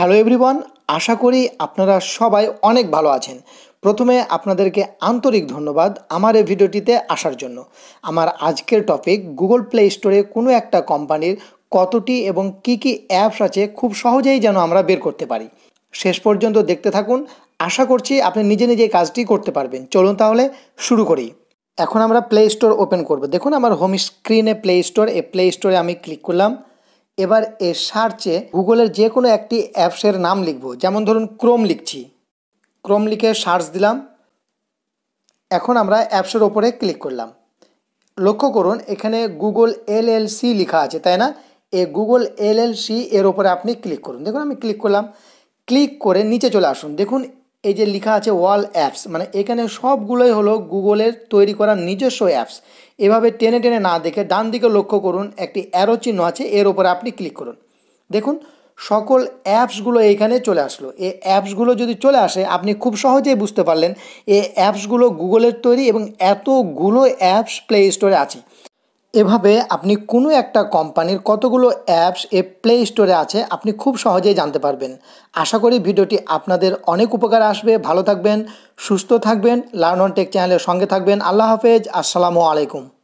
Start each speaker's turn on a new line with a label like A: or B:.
A: hello everyone আশা করি আপনারা সবাই অনেক ভালো আছেন প্রথমে আপনাদেরকে আন্তরিক ধন্যবাদ আমার এই ভিডিওটিতে আসার জন্য আমার আজকের টপিক গুগল প্লে স্টোরে কোনো একটা কোম্পানির কতটি এবং কি কি অ্যাপস আছে খুব সহজেই যেন আমরা বের করতে পারি শেষ পর্যন্ত দেখতে থাকুন আশা করছি আপনি নিজে নিজে কাজটি করতে পারবেন চলুন তাহলে শুরু করি এখন আমরা প্লে স্টোর ওপেন করব দেখুন আমার হোম স্ক্রিনে প্লে স্টোর এই প্লে স্টোরে আমি ক্লিক করলাম এবার এ সার্চে গুগলের যে কোনো একটি অ্যাপসের নাম লিখব যেমন ধরুন ক্রোম লিখছি ক্রোম লিখে সার্চ দিলাম এখন আমরা অ্যাপসের ওপরে ক্লিক করলাম লক্ষ্য করুন এখানে গুগল এলএলসি লেখা আছে তাই না এ গুগল এলএলসি এর ওপরে আপনি ক্লিক করুন দেখুন আমি ক্লিক করলাম ক্লিক করে নিচে চলে আসুন দেখুন এই যে লেখা আছে ওয়াল অ্যাপস মানে এখানে সবগুলোই হলো গুগলের তৈরি করা নিজস্ব অ্যাপস এভাবে টেনে টেনে না দেখে ডান দিকে লক্ষ্য করুন একটি অ্যারো চিহ্ন আছে এর ওপরে আপনি ক্লিক করুন দেখুন সকল অ্যাপসগুলো এইখানে চলে আসলো এই অ্যাপসগুলো যদি চলে আসে আপনি খুব সহজেই বুঝতে পারলেন এই অ্যাপসগুলো গুগলের তৈরি এবং এতগুলো অ্যাপস প্লে স্টোরে আছে এভাবে আপনি কোনো একটা কোম্পানির কতগুলো অ্যাপস এ প্লে স্টোরে আছে আপনি খুব সহজেই জানতে পারবেন আশা করি ভিডিওটি আপনাদের অনেক উপকার আসবে ভালো থাকবেন সুস্থ থাকবেন লার্ন অন টেক চ্যানেলের সঙ্গে থাকবেন আল্লাহ হাফেজ আসসালামু আলাইকুম